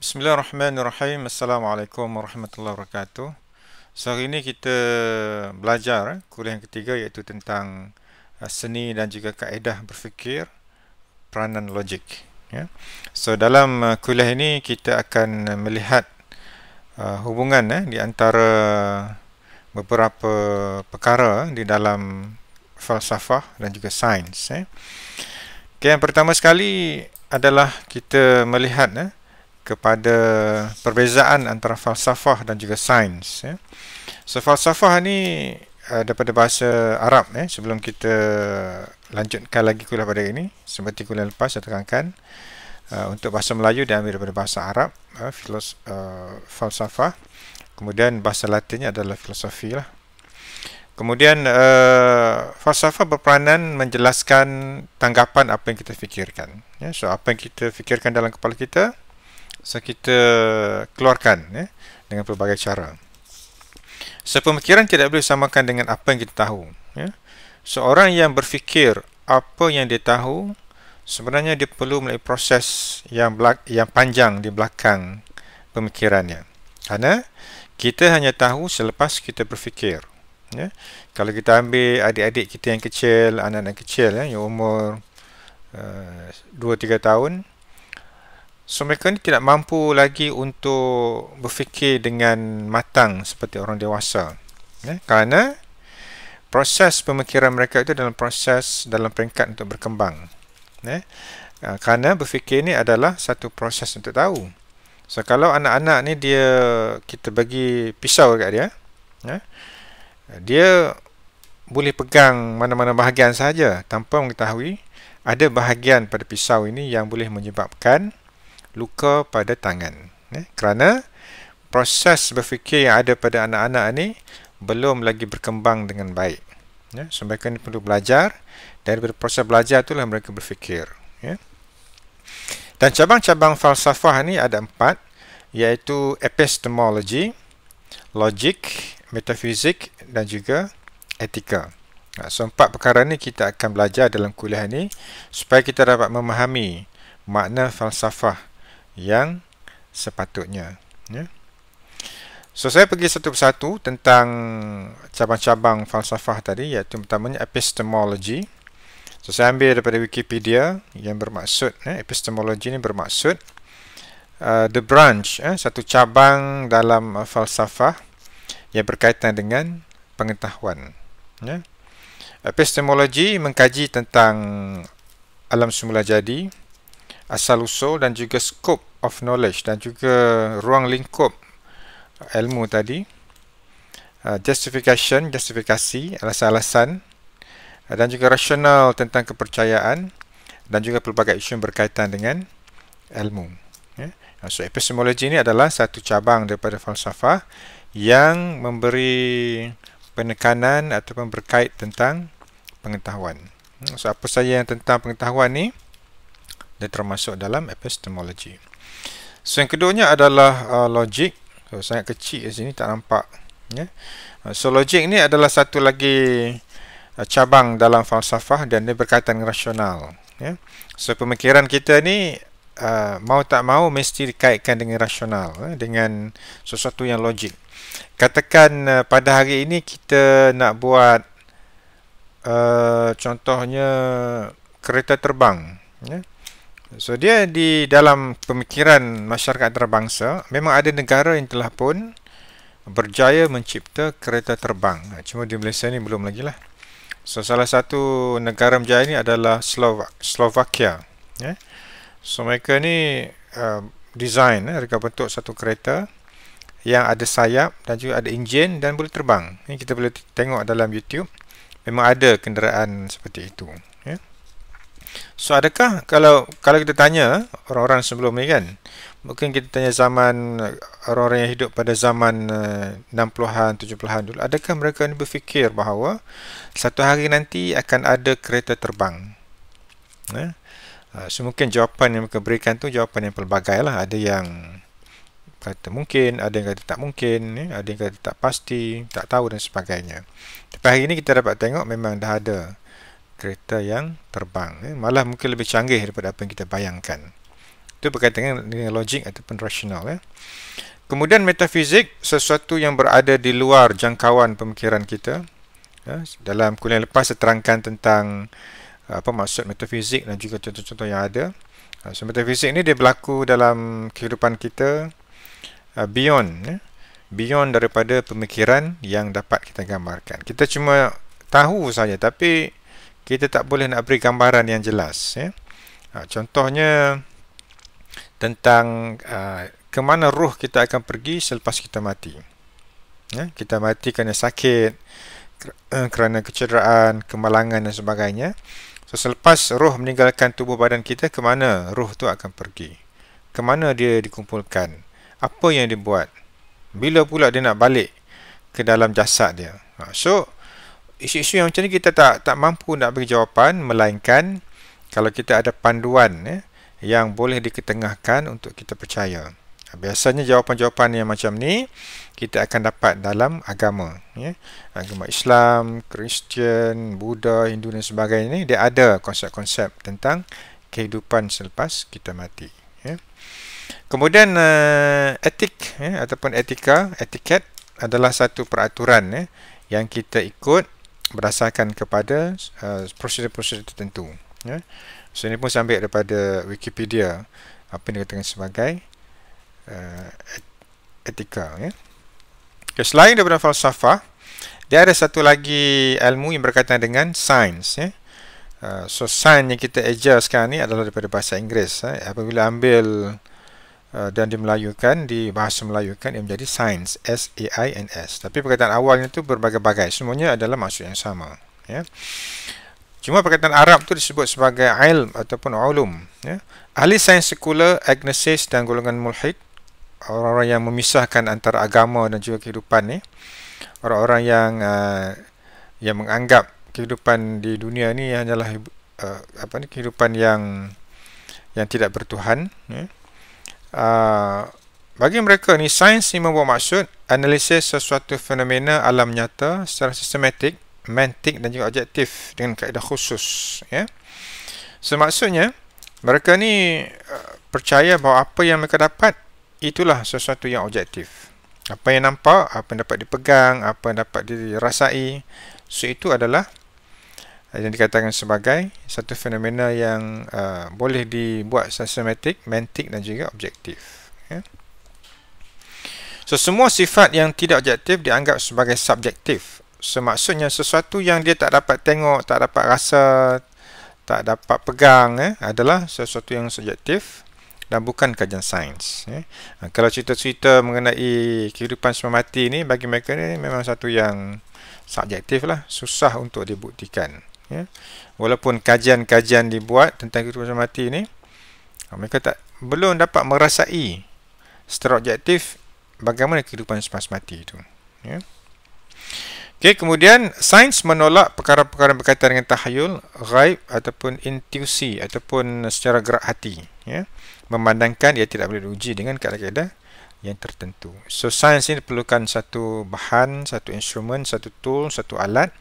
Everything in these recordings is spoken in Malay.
Bismillahirrahmanirrahim. Assalamualaikum warahmatullahi wabarakatuh. So hari ini kita belajar kuliah yang ketiga iaitu tentang uh, seni dan juga kaedah berfikir peranan logik. Ya. So dalam uh, kuliah ini kita akan melihat uh, hubungan eh, di antara beberapa perkara di dalam falsafah dan juga sains. Eh. Okay, yang pertama sekali adalah kita melihat eh, kepada perbezaan antara falsafah dan juga sains. Ya. So, falsafah ni uh, daripada bahasa Arab. Eh, sebelum kita lanjutkan lagi kuliah pada ini, seperti kuliah lepas saya terangkan, uh, untuk bahasa Melayu diambil daripada bahasa Arab, uh, filos, uh, falsafah. Kemudian bahasa Latinnya adalah filosofi lah. Kemudian uh, falsafah berperanan menjelaskan tanggapan apa yang kita fikirkan. Ya, so apa yang kita fikirkan dalam kepala kita, So kita keluarkan ya, dengan pelbagai cara. So pemikiran tidak boleh samakan dengan apa yang kita tahu. Ya. Seorang yang berfikir apa yang dia tahu, sebenarnya dia perlu melalui proses yang, belak, yang panjang di belakang pemikirannya. Karena kita hanya tahu selepas kita berfikir. Ya. Kalau kita ambil adik-adik kita yang kecil, anak-anak kecil ya, yang umur uh, eh, 2-3 tahun, So mereka ni tidak mampu lagi untuk berfikir dengan matang seperti orang dewasa. Ya, kerana proses pemikiran mereka itu dalam proses dalam peringkat untuk berkembang. Ya. Kerana berfikir ini adalah satu proses untuk tahu. So kalau anak-anak ni dia kita bagi pisau dekat dia, ya. Dia boleh pegang mana-mana bahagian saja tanpa mengetahui ada bahagian pada pisau ini yang boleh menyebabkan luka pada tangan. Eh, kerana proses berfikir yang ada pada anak-anak ini belum lagi berkembang dengan baik. Ya, so mereka ini perlu belajar dan dari proses belajar itulah mereka berfikir. Ya. Dan cabang-cabang falsafah ini ada empat iaitu epistemology, logic, metafizik dan juga etika. Ha, so empat perkara ini kita akan belajar dalam kuliah ini supaya kita dapat memahami makna falsafah yang sepatutnya. Ya. So saya pergi satu persatu tentang cabang-cabang falsafah tadi iaitu pertamanya epistemology. So saya ambil daripada Wikipedia yang bermaksud eh, ya, epistemology ini bermaksud uh, the branch, eh, satu cabang dalam uh, falsafah yang berkaitan dengan pengetahuan. Ya. Epistemology mengkaji tentang alam semula jadi, asal-usul dan juga scope of knowledge dan juga ruang lingkup ilmu tadi uh, justification justifikasi alasan-alasan uh, dan juga rasional tentang kepercayaan dan juga pelbagai isu yang berkaitan dengan ilmu ya ah, so epistemology ini adalah satu cabang daripada falsafah yang memberi penekanan ataupun berkait tentang pengetahuan hmm, so apa saja yang tentang pengetahuan ni dia termasuk dalam epistemology. So yang keduanya adalah uh, logic. So, sangat kecil di sini tak nampak Yeah. Uh, so logic ni adalah satu lagi uh, cabang dalam falsafah dan dia berkaitan dengan rasional Yeah. So pemikiran kita ni uh, mau tak mau mesti dikaitkan dengan rasional eh, dengan sesuatu yang logik. Katakan uh, pada hari ini kita nak buat uh, contohnya kereta terbang Yeah. So dia di dalam pemikiran masyarakat antarabangsa memang ada negara yang telah pun berjaya mencipta kereta terbang. Cuma di Malaysia ni belum lagi lah. So salah satu negara berjaya ni adalah Slovak, Slovakia. Yeah. So mereka ni uh, design, eh, mereka bentuk satu kereta yang ada sayap dan juga ada enjin dan boleh terbang. Ini kita boleh tengok dalam YouTube. Memang ada kenderaan seperti itu. So adakah kalau kalau kita tanya orang-orang sebelum ni kan Mungkin kita tanya zaman orang-orang yang hidup pada zaman 60-an, eh, 70-an dulu Adakah mereka ni berfikir bahawa Satu hari nanti akan ada kereta terbang eh? ah, So mungkin jawapan yang mereka berikan tu jawapan yang pelbagai lah Ada yang kata mungkin, ada yang kata tak mungkin eh? Ada yang kata tak pasti, tak tahu dan sebagainya Tapi hari ini kita dapat tengok memang dah ada kereta yang terbang eh? malah mungkin lebih canggih daripada apa yang kita bayangkan itu berkaitan dengan logik ataupun rasional eh? kemudian metafizik sesuatu yang berada di luar jangkauan pemikiran kita ya? dalam kuliah lepas saya terangkan tentang apa maksud metafizik dan juga contoh-contoh yang ada ha, so metafizik ini dia berlaku dalam kehidupan kita uh, beyond ya? beyond daripada pemikiran yang dapat kita gambarkan kita cuma tahu saja tapi kita tak boleh nak beri gambaran yang jelas ya ha, contohnya tentang uh, ke mana ruh kita akan pergi selepas kita mati ya kita mati kerana sakit eh, kerana kecederaan kemalangan dan sebagainya so selepas ruh meninggalkan tubuh badan kita ke mana ruh tu akan pergi ke mana dia dikumpulkan apa yang dibuat bila pula dia nak balik ke dalam jasad dia ha, so isu-isu yang macam ni kita tak tak mampu nak beri jawapan melainkan kalau kita ada panduan ya, yang boleh diketengahkan untuk kita percaya. Ha, biasanya jawapan-jawapan yang macam ni kita akan dapat dalam agama. Ya. Agama Islam, Kristian, Buddha, Hindu dan sebagainya ni dia ada konsep-konsep tentang kehidupan selepas kita mati. Ya. Kemudian uh, etik ya, ataupun etika, etiket adalah satu peraturan ya, yang kita ikut berdasarkan kepada uh, prosedur-prosedur tertentu. Ya. So ini pun saya ambil daripada Wikipedia apa yang dikatakan sebagai uh, etika. Ya. Okay, selain daripada falsafah, dia ada satu lagi ilmu yang berkaitan dengan sains. Ya. Uh, so sains yang kita ejar sekarang ni adalah daripada bahasa Inggris. Ya. Apabila ambil Uh, dan di dimelayukan di bahasa melayukan ia menjadi sains S A I N S tapi perkataan awalnya itu berbagai-bagai semuanya adalah maksud yang sama ya cuma perkataan Arab itu disebut sebagai ilm ataupun ulum ya ahli sains sekular agnosis dan golongan mulhid orang-orang yang memisahkan antara agama dan juga kehidupan ni orang-orang yang uh, yang menganggap kehidupan di dunia ni hanyalah uh, apa ni kehidupan yang yang tidak bertuhan ya Ah, bagi mereka ni sains ni membawa maksud analisis sesuatu fenomena alam nyata secara sistematik, mantik dan juga objektif dengan kaedah khusus ya. Semaksudnya so, mereka ni ah, percaya bahawa apa yang mereka dapat itulah sesuatu yang objektif. Apa yang nampak, apa yang dapat dipegang, apa yang dapat dirasai, so itu adalah yang dikatakan sebagai satu fenomena yang uh, boleh dibuat sistematik, mentik dan juga objektif. Yeah. So, semua sifat yang tidak objektif dianggap sebagai subjektif. Semaksudnya so, sesuatu yang dia tak dapat tengok, tak dapat rasa, tak dapat pegang eh, adalah sesuatu yang subjektif dan bukan kajian sains. Eh. Kalau cerita-cerita mengenai kehidupan semua mati ni bagi mereka ni memang satu yang subjektif lah. Susah untuk dibuktikan ya. Walaupun kajian-kajian dibuat tentang kehidupan mati ni, mereka tak belum dapat merasai secara objektif bagaimana kehidupan selepas mati itu. Ya. Okay, kemudian sains menolak perkara-perkara berkaitan dengan tahayul, ghaib ataupun intuisi ataupun secara gerak hati. Ya. Memandangkan ia tidak boleh diuji dengan kaedah-kaedah yang tertentu. So sains ini perlukan satu bahan, satu instrumen, satu tool, satu alat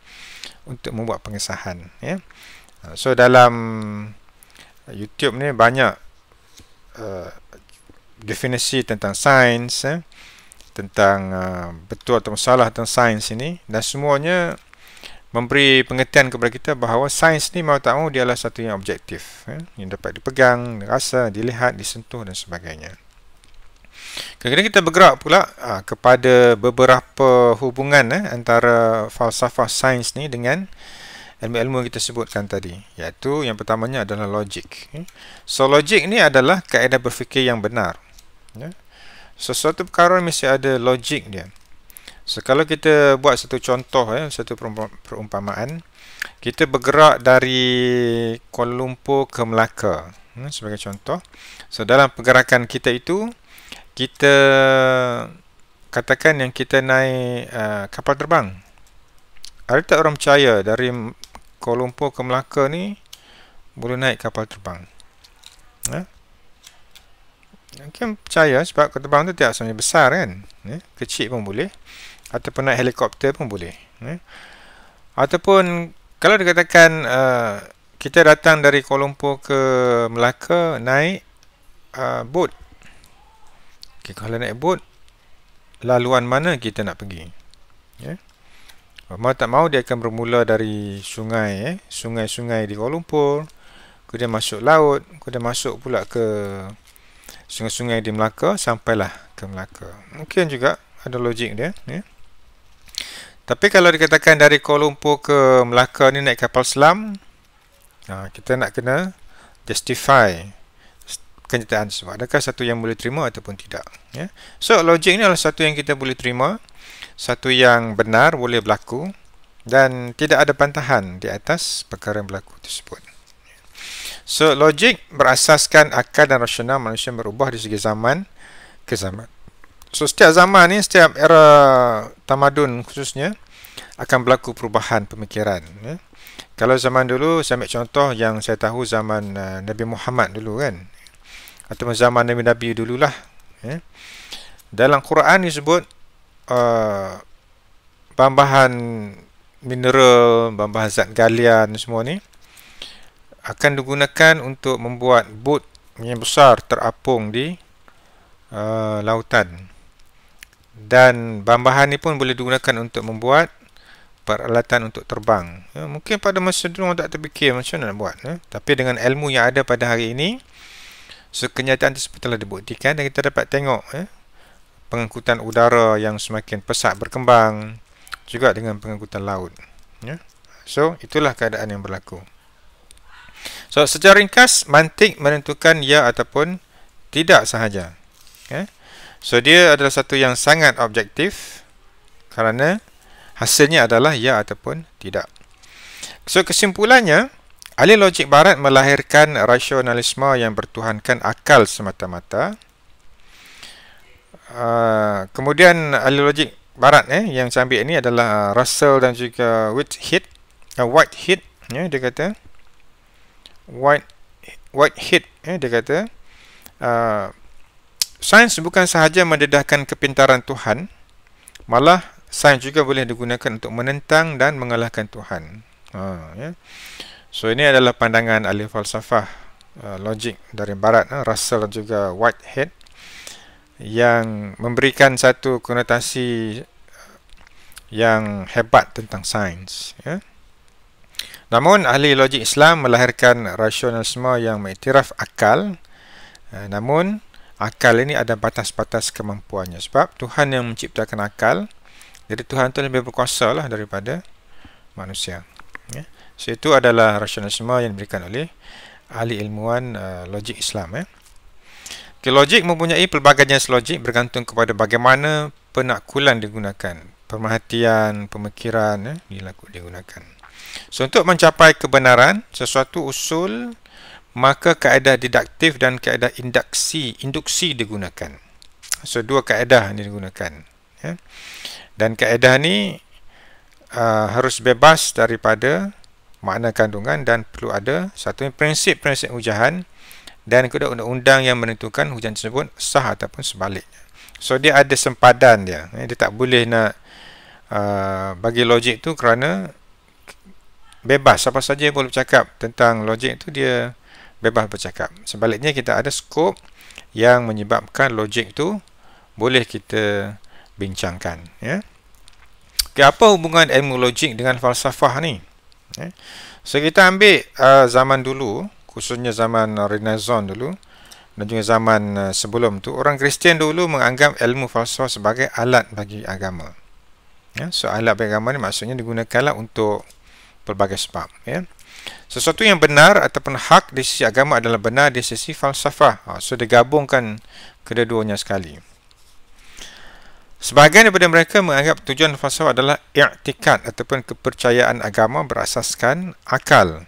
untuk membuat pengesahan. Ya. Ah, so dalam uh, YouTube ni banyak uh, definisi tentang sains, eh, tentang uh, betul atau salah tentang sains ini dan semuanya memberi pengertian kepada kita bahawa sains ni mau tak mau dia adalah satu yang objektif eh, yang dapat dipegang, dirasa, dilihat, disentuh dan sebagainya. Kemudian kita bergerak pula ha, kepada beberapa hubungan eh, antara falsafah sains ni dengan ilmu-ilmu yang kita sebutkan tadi. Iaitu yang pertamanya adalah logik. Eh. So, logik ni adalah kaedah berfikir yang benar. Ya. Sesuatu perkara mesti ada logik dia. So, kalau kita buat satu contoh, eh, satu perumpamaan, kita bergerak dari Kuala Lumpur ke Melaka. Hmm, sebagai contoh, so dalam pergerakan kita itu, kita katakan yang kita naik uh, kapal terbang ada tak orang percaya dari Kuala Lumpur ke Melaka ni boleh naik kapal terbang ha? mungkin percaya sebab kapal terbang tu tiap sebenarnya besar kan ya? kecil pun boleh ataupun naik helikopter pun boleh ya? ataupun kalau dikatakan uh, kita datang dari Kuala Lumpur ke Melaka naik uh, boat Okay, kalau naik boat, laluan mana kita nak pergi? Yeah. Mau tak mau dia akan bermula dari sungai, eh? sungai-sungai di Kuala Lumpur, kemudian masuk laut, kemudian masuk pula ke sungai-sungai di Melaka, sampailah ke Melaka. Mungkin juga ada logik dia. Yeah. Tapi kalau dikatakan dari Kuala Lumpur ke Melaka ni naik kapal selam, ha, kita nak kena justify kenyataan tersebut. Adakah satu yang boleh terima ataupun tidak. Ya. So, logik ini adalah satu yang kita boleh terima, satu yang benar boleh berlaku dan tidak ada pantahan di atas perkara yang berlaku tersebut. So, logik berasaskan akal dan rasional manusia berubah di segi zaman ke zaman. So, setiap zaman ni, setiap era tamadun khususnya, akan berlaku perubahan pemikiran. Ya. Kalau zaman dulu, saya ambil contoh yang saya tahu zaman uh, Nabi Muhammad dulu kan. Atau zaman Nabi Nabi dululah ya. dalam Quran disebut uh, bambahan mineral bambahan zat galian semua ni akan digunakan untuk membuat bot yang besar terapung di uh, lautan dan bambahan ni pun boleh digunakan untuk membuat peralatan untuk terbang. Ya, mungkin pada masa dulu orang tak terfikir macam mana nak buat. Ya? Tapi dengan ilmu yang ada pada hari ini, So, kenyataan tersebut telah dibuktikan dan kita dapat tengok eh, pengangkutan udara yang semakin pesat berkembang juga dengan pengangkutan laut. Ya. So, itulah keadaan yang berlaku. So, secara ringkas, mantik menentukan ya ataupun tidak sahaja. Okay. Ya. So, dia adalah satu yang sangat objektif kerana hasilnya adalah ya ataupun tidak. So, kesimpulannya, Ahli logik barat melahirkan rasionalisme yang bertuhankan akal semata-mata. Uh, kemudian ahli logik barat eh, yang saya ambil ini adalah uh, Russell dan juga Whitehead. Uh, Whitehead ya, dia kata. White Whitehead ya, dia kata. Uh, sains bukan sahaja mendedahkan kepintaran Tuhan. Malah sains juga boleh digunakan untuk menentang dan mengalahkan Tuhan. Uh, ya. So ini adalah pandangan ahli falsafah uh, logik dari barat uh, Russell dan juga Whitehead yang memberikan satu konotasi uh, yang hebat tentang sains ya. Namun ahli logik Islam melahirkan rasionalisme yang mengiktiraf akal. Uh, namun akal ini ada batas-batas kemampuannya sebab Tuhan yang menciptakan akal. Jadi Tuhan itu lebih berkuasa lah daripada manusia. So itu adalah rasionalisme yang diberikan oleh ahli ilmuan uh, logik Islam eh. Okay, logik mempunyai pelbagai jenis logik bergantung kepada bagaimana penakulan digunakan, pemerhatian, pemikiran eh, dilakukan digunakan. So untuk mencapai kebenaran sesuatu usul maka kaedah deduktif dan kaedah induksi induksi digunakan. So dua kaedah ini digunakan. Ya. Dan kaedah ini uh, harus bebas daripada makna kandungan dan perlu ada satu prinsip-prinsip hujahan dan kedua undang-undang yang menentukan hujan tersebut sah ataupun sebaliknya. So dia ada sempadan dia. Eh, dia tak boleh nak uh, bagi logik tu kerana bebas siapa saja boleh bercakap tentang logik tu dia bebas bercakap. Sebaliknya kita ada skop yang menyebabkan logik tu boleh kita bincangkan. Ya? Okay, apa hubungan ilmu logik dengan falsafah ni? Eh? So kita ambil uh, zaman dulu, khususnya zaman Renaissance dulu dan juga zaman uh, sebelum tu orang Kristian dulu menganggap ilmu falsafah sebagai alat bagi agama. Ya, so alat bagi agama ni maksudnya digunakanlah untuk pelbagai sebab, ya. Sesuatu yang benar ataupun hak di sisi agama adalah benar di sisi falsafah. Ha, so digabungkan kedua-duanya sekali. Sebahagian daripada mereka menganggap tujuan falsafah adalah i'tikad ataupun kepercayaan agama berasaskan akal.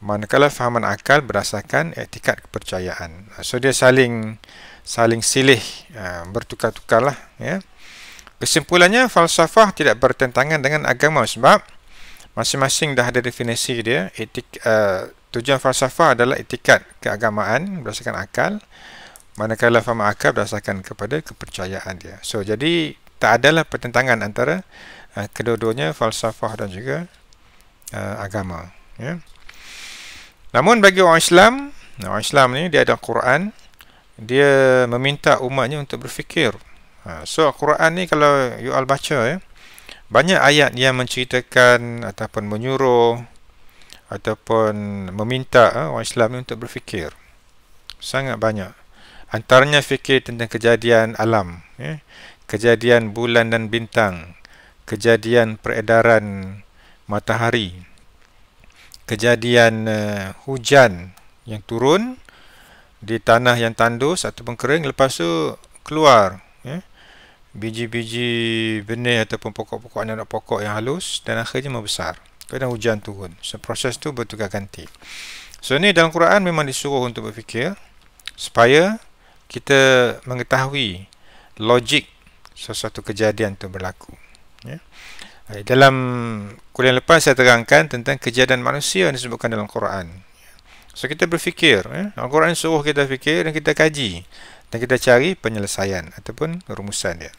Manakala fahaman akal berasaskan i'tikad kepercayaan. Ah, so dia saling saling silih ah, bertukar-tukarlah ya. Kesimpulannya falsafah tidak bertentangan dengan agama sebab masing-masing dah ada definisi dia. Etik, uh, ah, tujuan falsafah adalah i'tikad keagamaan berasaskan akal manakala faham akab berdasarkan kepada kepercayaan dia. So jadi tak adalah pertentangan antara uh, kedua-duanya falsafah dan juga uh, agama. Ya. Namun bagi orang Islam, orang Islam ni dia ada Quran, dia meminta umatnya untuk berfikir. Uh, so Quran ni kalau you all baca ya, banyak ayat yang menceritakan ataupun menyuruh ataupun meminta uh, orang Islam ni untuk berfikir. Sangat banyak antaranya fikir tentang kejadian alam ya kejadian bulan dan bintang kejadian peredaran matahari kejadian uh, hujan yang turun di tanah yang tandus atau pengkering lepas tu keluar ya biji-biji benih ataupun pokok-pokok anak pokok yang halus dan akhirnya membesar kemudian hujan turun so proses tu bertukar ganti so ni dalam Quran memang disuruh untuk berfikir supaya kita mengetahui logik sesuatu kejadian itu berlaku. Ya. Eh, dalam kuliah lepas saya terangkan tentang kejadian manusia yang disebutkan dalam Quran. So kita berfikir, ya. Al-Quran suruh kita fikir dan kita kaji dan kita cari penyelesaian ataupun rumusan dia.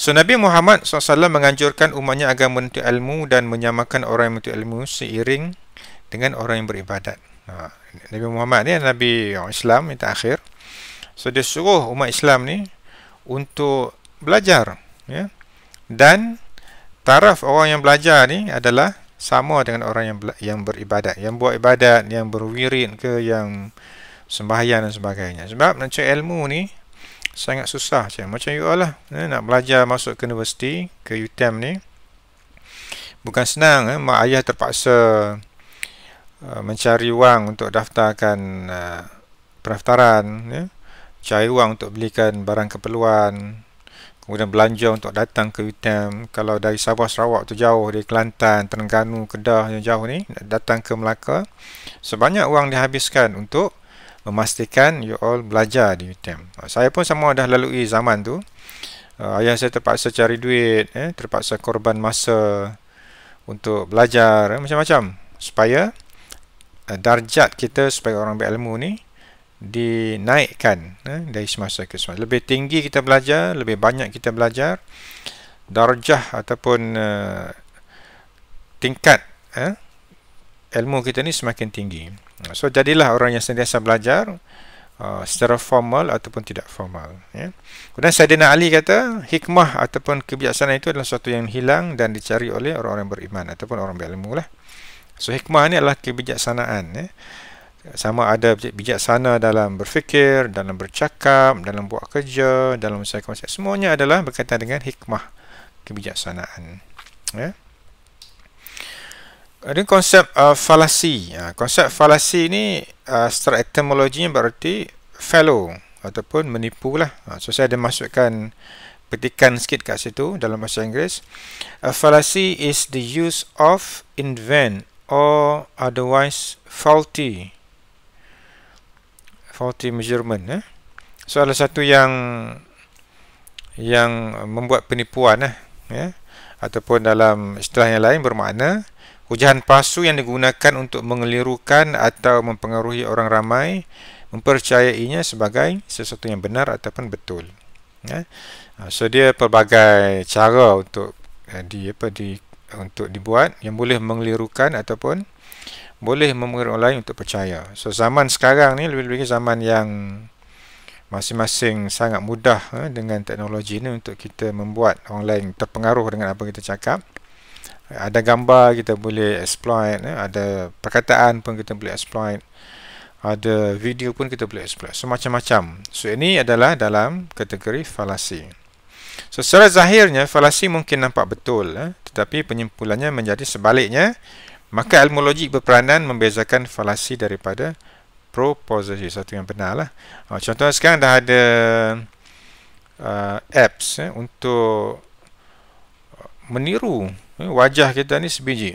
So Nabi Muhammad SAW menganjurkan umatnya agar menuntut ilmu dan menyamakan orang yang menuntut ilmu seiring dengan orang yang beribadat. Ha, Nabi Muhammad ni Nabi Islam yang terakhir. So dia suruh umat Islam ni untuk belajar ya. Dan taraf orang yang belajar ni adalah sama dengan orang yang yang beribadat, yang buat ibadat, yang berwirid ke yang sembahyang dan sebagainya. Sebab nak cari ilmu ni sangat susah macam macam you all lah ya. nak belajar masuk ke universiti ke UTM ni bukan senang eh. mak ayah terpaksa uh, mencari wang untuk daftarkan uh, pendaftaran ya cari wang untuk belikan barang keperluan kemudian belanja untuk datang ke UTM kalau dari Sabah Sarawak tu jauh dari Kelantan, Terengganu, Kedah yang jauh ni datang ke Melaka sebanyak wang dihabiskan untuk memastikan you all belajar di UTM saya pun sama dah lalui zaman tu ah, ayah saya terpaksa cari duit eh, terpaksa korban masa untuk belajar eh, macam-macam supaya eh, darjat kita sebagai orang berilmu ni dinaikkan eh, dari semasa ke semasa. Lebih tinggi kita belajar, lebih banyak kita belajar, darjah ataupun uh, tingkat eh, ilmu kita ni semakin tinggi. So jadilah orang yang sentiasa belajar uh, secara formal ataupun tidak formal. Ya. Kemudian Sayyidina Ali kata, hikmah ataupun kebijaksanaan itu adalah sesuatu yang hilang dan dicari oleh orang-orang beriman ataupun orang berilmu lah. So hikmah ni adalah kebijaksanaan. Eh sama ada bijaksana dalam berfikir, dalam bercakap, dalam buat kerja, dalam menyelesaikan masalah. Semuanya adalah berkaitan dengan hikmah kebijaksanaan. Ya. Ada konsep uh, falasi. Uh, ha, konsep falasi ini uh, secara etimologinya berarti fellow ataupun menipu lah. Uh, ha, so, saya ada masukkan petikan sikit kat situ dalam bahasa Inggeris. A fallacy is the use of invent or otherwise faulty faulty measurement eh. Salah satu yang yang membuat penipuan eh ya ataupun dalam istilah yang lain bermakna hujahan palsu yang digunakan untuk mengelirukan atau mempengaruhi orang ramai mempercayainya sebagai sesuatu yang benar ataupun betul ya ha, so dia pelbagai cara untuk eh, di apa di untuk dibuat yang boleh mengelirukan ataupun boleh memegang orang lain untuk percaya. So zaman sekarang ni lebih-lebih zaman yang masing-masing sangat mudah eh, dengan teknologi ni untuk kita membuat orang lain terpengaruh dengan apa kita cakap. Ada gambar kita boleh exploit, eh, ada perkataan pun kita boleh exploit, ada video pun kita boleh exploit. So macam-macam. So ini adalah dalam kategori falasi. So secara zahirnya falasi mungkin nampak betul eh, tetapi penyimpulannya menjadi sebaliknya Maka ilmu logik berperanan membezakan falasi daripada proposisi. Satu yang benar lah. Ha, contohnya sekarang dah ada uh, apps eh, untuk meniru eh, wajah kita ni sebiji.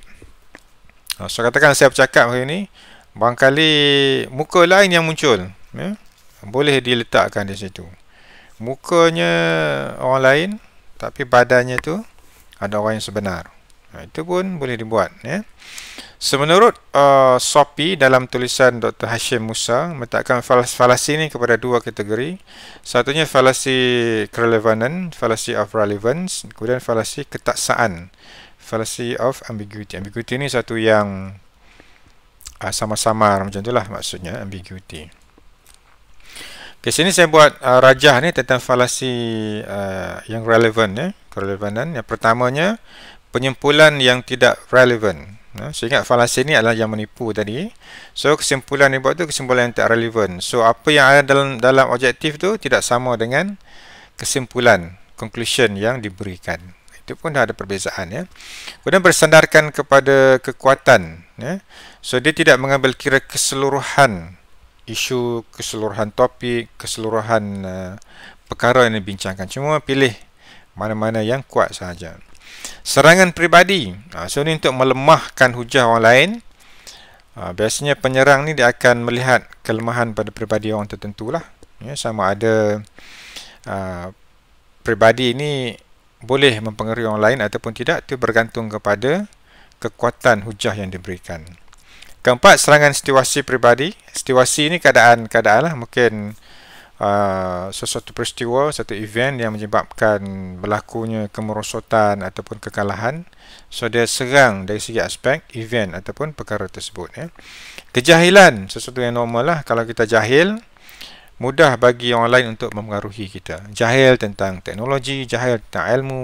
Ha, so, katakan saya bercakap hari ni, barangkali muka lain yang muncul. Eh, boleh diletakkan di situ. Mukanya orang lain, tapi badannya tu ada orang yang sebenar. Ha, itu pun boleh dibuat ya. Semenurut uh, Sopi dalam tulisan Dr. Hashim Musa meletakkan falas falasi ini kepada dua kategori Satunya falasi kerelevanan Falasi of relevance Kemudian falasi ketaksaan Falasi of ambiguity Ambiguity ini satu yang uh, Sama-sama macam itulah maksudnya Ambiguity Di okay, sini saya buat uh, rajah ni tentang falasi uh, yang relevan ya, kerelevanan. Yang pertamanya penyimpulan yang tidak relevan. Ha, so, ingat falasi ni adalah yang menipu tadi. So, kesimpulan yang buat tu kesimpulan yang tak relevan. So, apa yang ada dalam dalam objektif tu tidak sama dengan kesimpulan, conclusion yang diberikan. Itu pun dah ada perbezaan. Ya. Kemudian, bersandarkan kepada kekuatan. Ya. So, dia tidak mengambil kira keseluruhan isu, keseluruhan topik, keseluruhan uh, perkara yang dibincangkan. Cuma pilih mana-mana yang kuat sahaja. Serangan peribadi. Ha, so, ini untuk melemahkan hujah orang lain. Ha, biasanya penyerang ni dia akan melihat kelemahan pada pribadi orang tertentu lah. Ya, sama ada ha, pribadi ini boleh mempengaruhi orang lain ataupun tidak. Itu bergantung kepada kekuatan hujah yang diberikan. Keempat, serangan situasi pribadi. Situasi ini keadaan-keadaan lah. Mungkin uh, sesuatu peristiwa, satu event yang menyebabkan berlakunya kemerosotan ataupun kekalahan. So dia serang dari segi aspek event ataupun perkara tersebut ya. Kejahilan sesuatu yang normal lah kalau kita jahil mudah bagi orang lain untuk mempengaruhi kita. Jahil tentang teknologi, jahil tentang ilmu,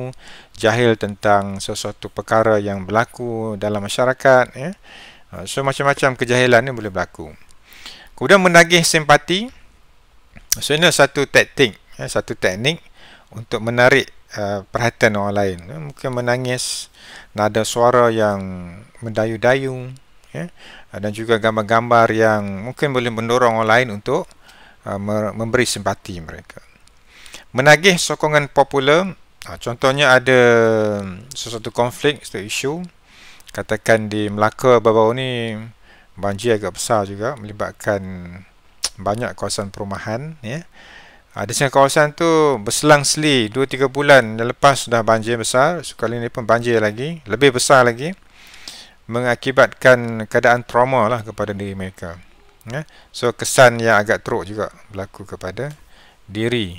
jahil tentang sesuatu perkara yang berlaku dalam masyarakat ya. Uh, so macam-macam kejahilan ni boleh berlaku. Kemudian menagih simpati, So ini satu taktik, ya, satu teknik untuk menarik uh, perhatian orang lain. Ya, mungkin menangis, nada suara yang mendayu-dayu, ya, dan juga gambar-gambar yang mungkin boleh mendorong orang lain untuk uh, memberi simpati mereka. Menagih sokongan popular, uh, contohnya ada sesuatu konflik, sesuatu isu, katakan di Melaka baru-baru ini banjir agak besar juga melibatkan banyak kawasan perumahan ya. Ada uh, kawasan tu berselang seli 2 3 bulan lepas sudah banjir besar, sekali ini pun banjir lagi, lebih besar lagi mengakibatkan keadaan trauma lah kepada diri mereka. Ya. So kesan yang agak teruk juga berlaku kepada diri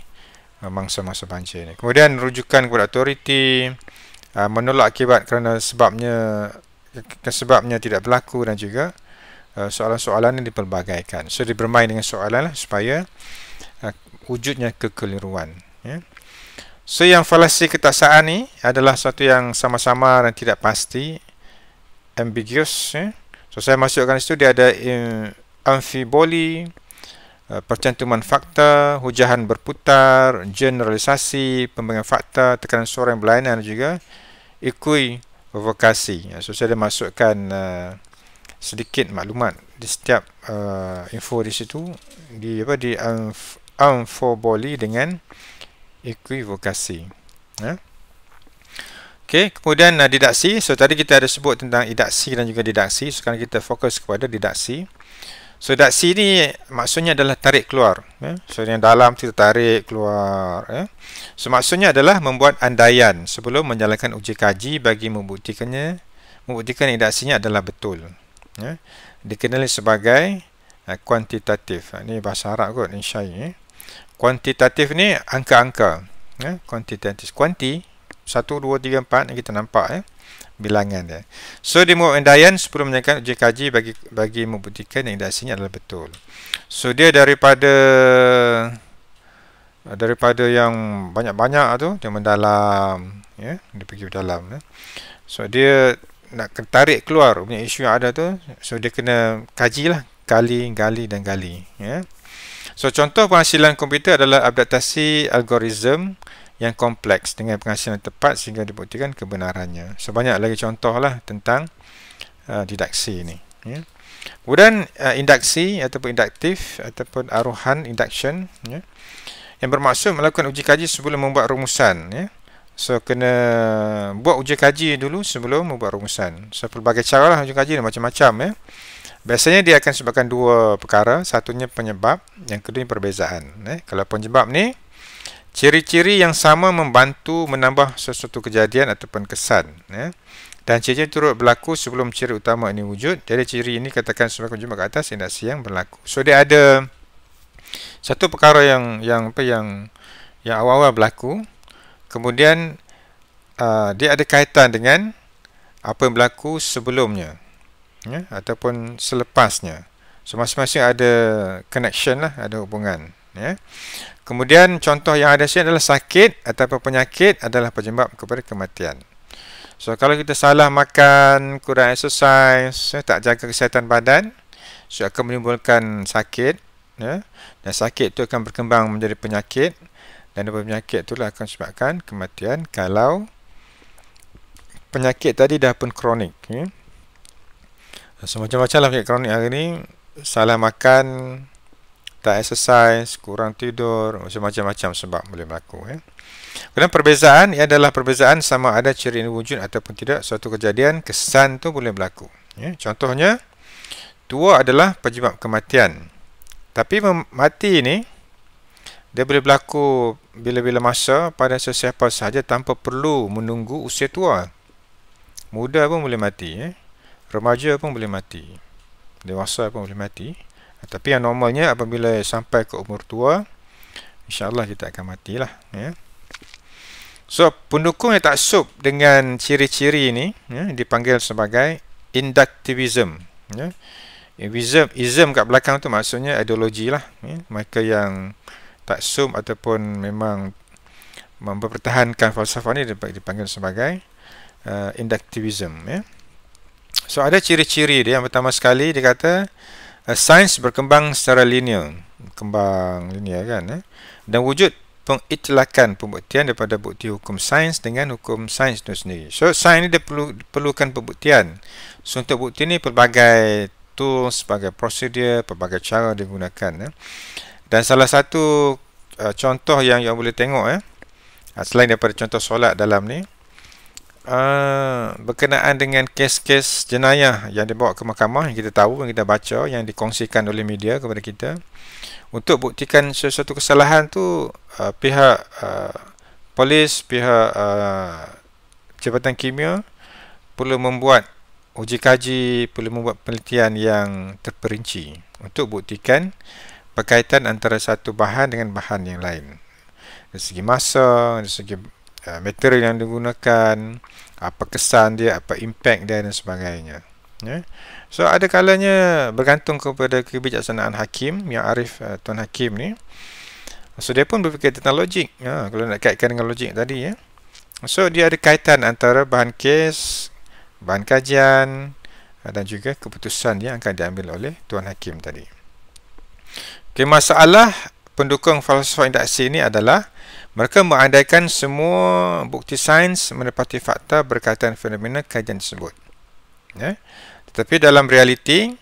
ah, mangsa masa banjir ni. Kemudian rujukan kepada autoriti ah, menolak akibat kerana sebabnya sebabnya tidak berlaku dan juga Eh, soalan-soalan ini diperbagaikan. So, dia bermain dengan soalan lah supaya uh, wujudnya kekeliruan. Ya. So, yang falasi ketaksaan ni adalah satu yang sama-sama dan tidak pasti. Ambiguous. Ya. So, saya masukkan situ dia ada uh, amfiboli, uh, percantuman fakta, hujahan berputar, generalisasi, pembangunan fakta, tekanan suara yang berlainan juga, equivocacy. So, saya ada masukkan uh, sedikit maklumat di setiap uh, info di situ di apa di amphiboli dengan equivocasi ya Okey, kemudian uh, didaksi. So tadi kita ada sebut tentang idaksi dan juga didaksi. Sekarang kita fokus kepada didaksi. So didaksi ni maksudnya adalah tarik keluar. Ya? So yang dalam kita tarik keluar. Ya? So maksudnya adalah membuat andaian sebelum menjalankan uji kaji bagi membuktikannya, membuktikan idaksinya adalah betul ya, dikenali sebagai eh, kuantitatif. Uh, ha, ini bahasa Arab kot insya-Allah. Eh. Ya. Kuantitatif ni angka-angka. Ya, kuantitatif. Kuanti 1 2 3 4 ni kita nampak ya bilangan dia. So di Muhammad Dayan sebelum menjalankan uji kaji bagi bagi membuktikan yang dasinya adalah betul. So dia daripada daripada yang banyak-banyak tu dia mendalam ya dia pergi dalam ya. So dia nak tarik keluar punya isu yang ada tu so dia kena kaji lah kali, gali dan gali ya so contoh penghasilan komputer adalah adaptasi algoritma yang kompleks dengan penghasilan tepat sehingga dibuktikan kebenarannya So banyak lagi contoh lah tentang uh, didaksi ni ya Kemudian uh, induksi ataupun induktif ataupun aruhan induction ya, yang bermaksud melakukan uji kaji sebelum membuat rumusan ya, So kena buat uji kaji dulu sebelum membuat rumusan. So pelbagai cara lah uji kaji macam-macam ya. Biasanya dia akan sebabkan dua perkara. Satunya penyebab, yang kedua perbezaan. Eh. Kalau penyebab ni, ciri-ciri yang sama membantu menambah sesuatu kejadian ataupun kesan. Eh. Dan ciri-ciri turut berlaku sebelum ciri utama ini wujud. Jadi ciri ini katakan sebagai penyebab ke atas, indaksi yang berlaku. So dia ada satu perkara yang yang apa yang yang awal-awal berlaku kemudian uh, dia ada kaitan dengan apa yang berlaku sebelumnya ya, ataupun selepasnya so masing-masing ada connection lah ada hubungan ya. kemudian contoh yang ada sini adalah sakit atau penyakit adalah penyebab kepada kematian so kalau kita salah makan kurang exercise ya, tak jaga kesihatan badan so akan menimbulkan sakit ya. dan sakit itu akan berkembang menjadi penyakit dan apa penyakit itulah akan sebabkan kematian kalau penyakit tadi dah pun kronik ya. so, macam-macam lah penyakit kronik hari ni salah makan tak exercise kurang tidur macam-macam sebab boleh berlaku ya. Kemudian perbezaan ia adalah perbezaan sama ada ciri ini wujud ataupun tidak suatu kejadian kesan tu boleh berlaku. Ya, contohnya tua adalah penyebab kematian. Tapi mati ini dia boleh berlaku bila-bila masa pada sesiapa sahaja tanpa perlu menunggu usia tua. Muda pun boleh mati. Eh? Remaja pun boleh mati. Dewasa pun boleh mati. Ah, tapi yang normalnya apabila sampai ke umur tua, insyaAllah kita akan matilah. Ya? So, pendukung yang tak sub dengan ciri-ciri ini ya, dipanggil sebagai inductivism. Ya? Ism kat belakang tu maksudnya ideologi lah. Ya? Mereka yang taksum ataupun memang mempertahankan falsafah ini dipanggil sebagai uh, inductivism ya. So ada ciri-ciri dia yang pertama sekali dia kata uh, sains berkembang secara linear, kembang linear kan ya. Dan wujud pengitlakan pembuktian daripada bukti hukum sains dengan hukum sains itu sendiri. So sains ni dia perlu perlukan pembuktian. So untuk bukti ni pelbagai tools, pelbagai prosedur, pelbagai cara digunakan ya. Dan salah satu uh, contoh yang yang boleh tengok eh uh, selain daripada contoh solat dalam ni uh, berkenaan dengan kes-kes jenayah yang dibawa ke mahkamah yang kita tahu yang kita baca yang dikongsikan oleh media kepada kita untuk buktikan sesuatu kesalahan tu uh, pihak uh, polis pihak uh, jabatan kimia perlu membuat uji kaji perlu membuat penelitian yang terperinci untuk buktikan berkaitan antara satu bahan dengan bahan yang lain. Dari segi masa, dari segi eh, material yang digunakan, apa kesan dia, apa impact dia dan sebagainya. Ya. So ada kalanya bergantung kepada kebijaksanaan hakim yang arif uh, tuan hakim ni. So dia pun berfikir tentang logik. Ya, kalau nak kaitkan dengan logik tadi ya. So dia ada kaitan antara bahan kes, bahan kajian eh, dan juga keputusan yang akan diambil oleh tuan hakim tadi. Okay, masalah pendukung falsafah indaksi ini adalah mereka mengandaikan semua bukti sains menepati fakta berkaitan fenomena kajian tersebut. Ya. Tetapi dalam realiti,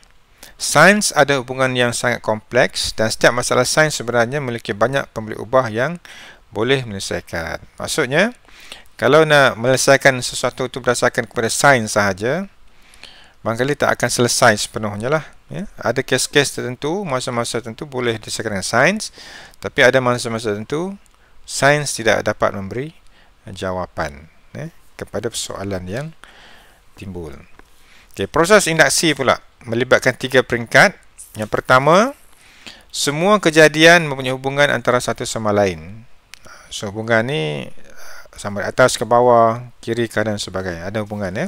sains ada hubungan yang sangat kompleks dan setiap masalah sains sebenarnya memiliki banyak pembeli ubah yang boleh menyelesaikan. Maksudnya, kalau nak menyelesaikan sesuatu itu berdasarkan kepada sains sahaja, barangkali tak akan selesai sepenuhnya lah. Ya, ada kes-kes tertentu, masa-masa tertentu boleh disediakan dengan sains. Tapi ada masa-masa tertentu, sains tidak dapat memberi eh, jawapan ya, kepada persoalan yang timbul. Okay, proses induksi pula melibatkan tiga peringkat. Yang pertama, semua kejadian mempunyai hubungan antara satu sama lain. So, hubungan ni eh, sama atas ke bawah, kiri, kanan, sebagainya. Ada hubungan. Ya.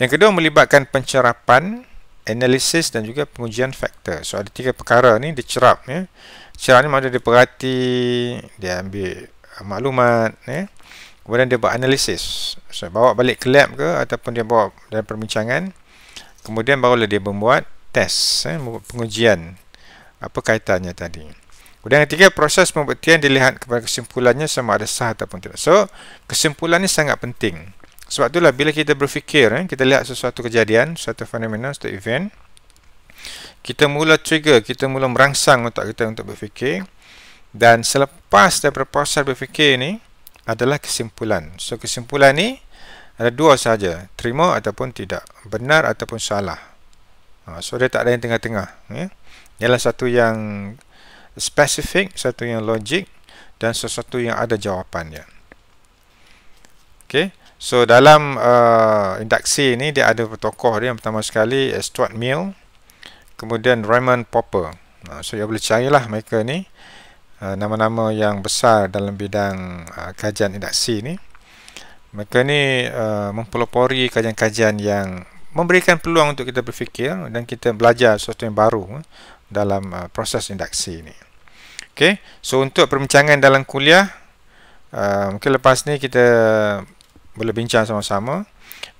Yang kedua, melibatkan Pencerapan analisis dan juga pengujian faktor. So ada tiga perkara ni dia cerap ya. Cerap ni maksudnya dia perhati, dia ambil uh, maklumat ya. Kemudian dia buat analisis. So bawa balik ke lab ke ataupun dia bawa dalam perbincangan. Kemudian barulah dia membuat test ya, pengujian apa kaitannya tadi. Kemudian yang ketiga proses pembuktian dilihat kepada kesimpulannya sama ada sah ataupun tidak. So kesimpulan ni sangat penting. Sebab itulah bila kita berfikir, eh, kita lihat sesuatu kejadian, sesuatu fenomena, sesuatu event, kita mula trigger, kita mula merangsang otak kita untuk berfikir. Dan selepas daripada proses berfikir ini adalah kesimpulan. So kesimpulan ni ada dua saja, terima ataupun tidak, benar ataupun salah. Ha, so dia tak ada yang tengah-tengah. Ia ya. adalah satu yang spesifik, satu yang logik dan sesuatu yang ada jawapannya. Okay. So dalam uh, indaksi ini dia ada tokoh dia yang pertama sekali Stuart Mill kemudian Raymond Popper. Uh, so you boleh carilah mereka ni uh, nama-nama uh, yang besar dalam bidang uh, kajian indaksi ni. Mereka ni uh, mempelopori kajian-kajian yang memberikan peluang untuk kita berfikir dan kita belajar sesuatu yang baru eh, dalam uh, proses indaksi ini. Okay, so untuk perbincangan dalam kuliah, uh, mungkin lepas ni kita boleh bincang sama-sama.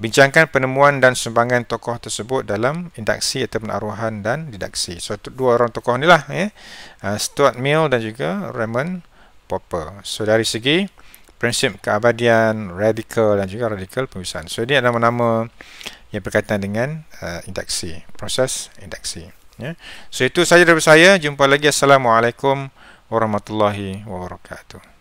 Bincangkan penemuan dan sumbangan tokoh tersebut dalam indaksi atau arwahan dan didaksi. So, dua orang tokoh ni lah. Eh? Ah, Stuart Mill dan juga Raymond Popper. So, dari segi prinsip keabadian, radikal dan juga radikal pemisahan. So, ini adalah nama-nama yang berkaitan dengan uh, ah, induksi, proses indaksi. Yeah. So, itu sahaja daripada saya. Jumpa lagi. Assalamualaikum warahmatullahi wabarakatuh.